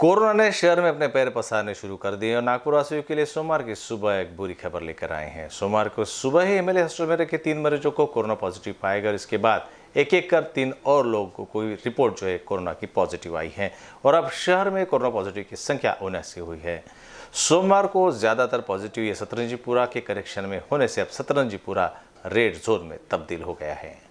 corona ने शहर में अपने पैर पसारने शुरू कर दिए और नागपुर वासियों के लिए सोमवार की सुबह एक बुरी खबर लेकर आए हैं सोमवार को सुबह ही एमएलए में के तीन मरीजों को कोरोना पॉजिटिव पाया गया और इसके बाद एक एक कर तीन और लोगों को कोई रिपोर्ट जो है कोरोना की पॉजिटिव आई है और अब शहर में कोरोना पॉजिटिव की संख्या उन्यासी हुई है सोमवार को ज़्यादातर पॉजिटिव ये सतरंजीपुरा के करेक्शन में होने से अब सतरंजीपुरा रेड जोन में तब्दील हो गया है